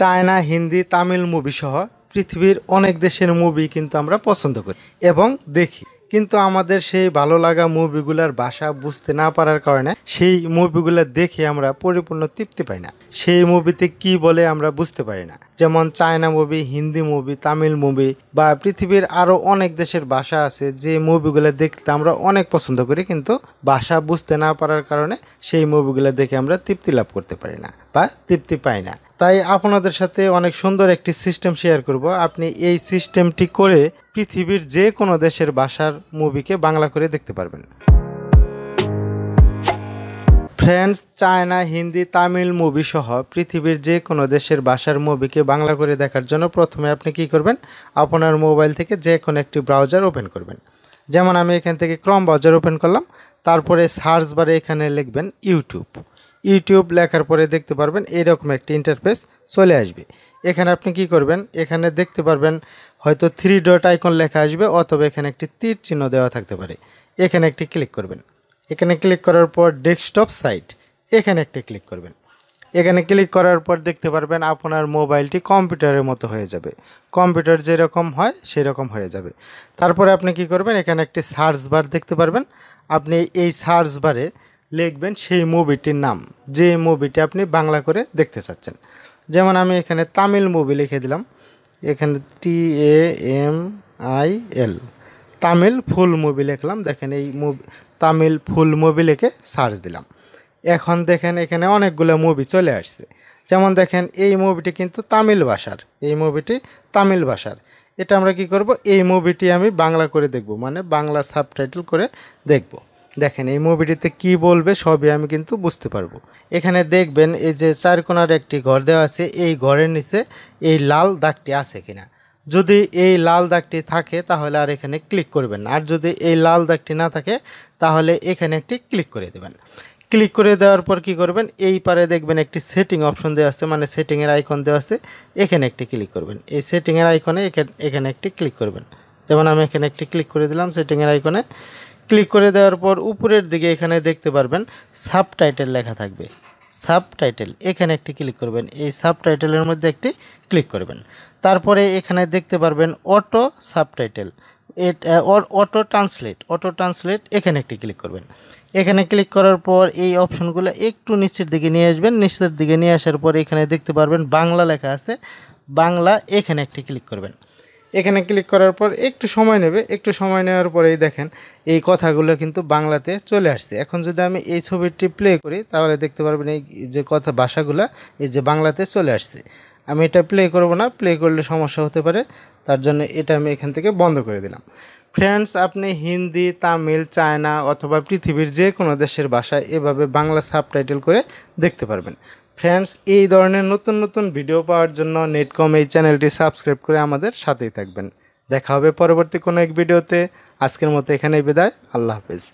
China Hindi Tamil movie সহ পৃথিবীর অনেক দেশের মুভি কিন্তু আমরা পছন্দ করি এবং দেখি কিন্তু আমাদের সেই ভালো লাগা মুভিগুলার ভাষা বুঝতে না পারার কারণে সেই মুভিগুলো দেখে আমরা পরিপূর্ণ তৃপ্তি পাই না সেই মুভিতে কি বলে আমরা বুঝতে পারি না যেমন China movie Hindi movie Tamil movie বা পৃথিবীর আরও অনেক দেশের ভাষা আছে যে মুভিগুলো দেখতে আমরা অনেক পছন্দ করি কিন্তু ভাষা বুঝতে না পারার কারণে সেই মুভিগুলো দেখে আমরা তৃপ্তি লাভ করতে পারি না বা তৃপ্তি পায় না তাই আপনাদের সাথে অনেক সুন্দর একটি সিস্টেম শেয়ার করব আপনি এই সিস্টেমটি করে পৃথিবীর যে কোনো দেশের ভাষার মুভিকে বাংলা করে দেখতে পারবেন French China Hindi Tamil movie সহ পৃথিবীর যে কোনো দেশের ভাষার মুভিকে বাংলা করে দেখার জন্য প্রথমে আপনি কি করবেন আপনার মোবাইল থেকে যে কোনো একটি ব্রাউজার ওপেন করবেন যেমন আমি এখান থেকে ক্রম ব্রাউজার ওপেন করলাম তারপরে সার্চ বারে এখানে লিখবেন ইউটিউব ইউটিউব লেখার পরে দেখতে পারবেন এরকম একটি ইন্টারফেস চলে আসবে এখানে আপনি কি করবেন এখানে দেখতে পারবেন হয়তো থ্রি ডট আইকন লেখা আসবে অথবা এখানে একটি তীর চিহ্ন দেওয়া থাকতে পারে এখানে একটি ক্লিক করবেন এখানে ক্লিক করার পর ডেস্কটপ সাইট এখানে একটি ক্লিক করবেন এখানে ক্লিক করার পর দেখতে পারবেন আপনার মোবাইলটি কম্পিউটারের মতো হয়ে যাবে কম্পিউটার যেরকম হয় সেরকম হয়ে যাবে তারপরে আপনি কি করবেন এখানে একটি সার্চ বার দেখতে পারবেন আপনি এই সার্চ বারে লিখবেন সেই মুভিটির নাম যে মুভিটি আপনি বাংলা করে দেখতে চাচ্ছেন যেমন আমি এখানে তামিল মুভি লিখে দিলাম এখানে T A M I L Tamil full movie লিখলাম দেখেন এই মুভি তামিল ফুল মুভি লিখে সার্চ দিলাম এখন দেখেন এখানে অনেকগুলো মুভি চলে আসছে যেমন দেখেন এই মুভিটি কিন্তু তামিল ভাষার এই মুভিটি তামিল ভাষার এটা আমরা কি করব এই মুভিটি আমি বাংলা করে দেখব মানে বাংলা সাবটাইটেল করে দেখব দেখেন এই মুভিটিতে কি বলবে সবই আমি কিন্তু বুঝতে পারবো এখানে দেখবেন এই যে চারকোনার একটি ঘর দেওয়া আছে এই ঘরের নিচে এই লাল দাগটি আছে কিনা যদি এই লাল দাগটি থাকে তাহলে আর এখানে ক্লিক করবেন আর যদি এই লাল দাগটি না থাকে তাহলে এখানে একটি ক্লিক করে দেবেন ক্লিক করে দেওয়ার পর কি করবেন এই পারে দেখবেন একটি সেটিং অপশন দেওয়া আছে মানে সেটিংয়ের আইকন দেওয়া আছে এখানে একটি ক্লিক করবেন এই সেটিংয়ের আইকনে এখানে একটি ক্লিক করবেন যেমন আমি এখানে একটি ক্লিক করে দিলাম সেটিংয়ের আইকনে ক্লিক করে দেওয়ার পর উপরের দিকে এখানে দেখতে পারবেন সাবটাইটেল লেখা থাকবে সাবটাইটেল এখানে একটি ক্লিক করবেন এই সাবটাইটেলের মধ্যে একটি ক্লিক করবেন তারপরে এখানে দেখতে পারবেন auto subtitle auto translate auto translate এখানে একটি ক্লিক করবেন এখানে ক্লিক করার পর এই অপশনগুলো একটু নিচের দিকে নিয়ে আসবেন নিচের দিকে নিয়ে আসার পর এখানে দেখতে পারবেন বাংলা লেখা আছে বাংলা এখানে একটি ক্লিক করবেন এখানে ক্লিক করার পর একটু সময় নেবে একটু সময় নেওয়ার পরেই দেখেন এই কথাগুলো কিন্তু বাংলাতে চলে আসছে এখন যদি আমি এই ছবিটি প্লে করি তাহলে দেখতে পারবেন এই যে কথা ভাষাগুলো এই যে বাংলাতে চলে আসছে আমি এটা প্লে করব না প্লে করলে সমস্যা হতে পারে তার জন্য এটা আমি এখান থেকে বন্ধ করে দিলাম ফ্রেন্ডস আপনি হিন্দি তামিল চায়না অথবা পৃথিবীর যে কোনো দেশের ভাষায় এভাবে বাংলা সাবটাইটেল করে দেখতে পারবেন ফ্রেন্ডস এই ধরনের নতুন নতুন ভিডিও পাওয়ার জন্য নেটকম এই চ্যানেলটি সাবস্ক্রাইব করে আমাদের সাথেই থাকবেন দেখা হবে পরবর্তী কোনো এক ভিডিওতে আজকের মতো এখানেই বিদায় আল্লাহ হাফেজ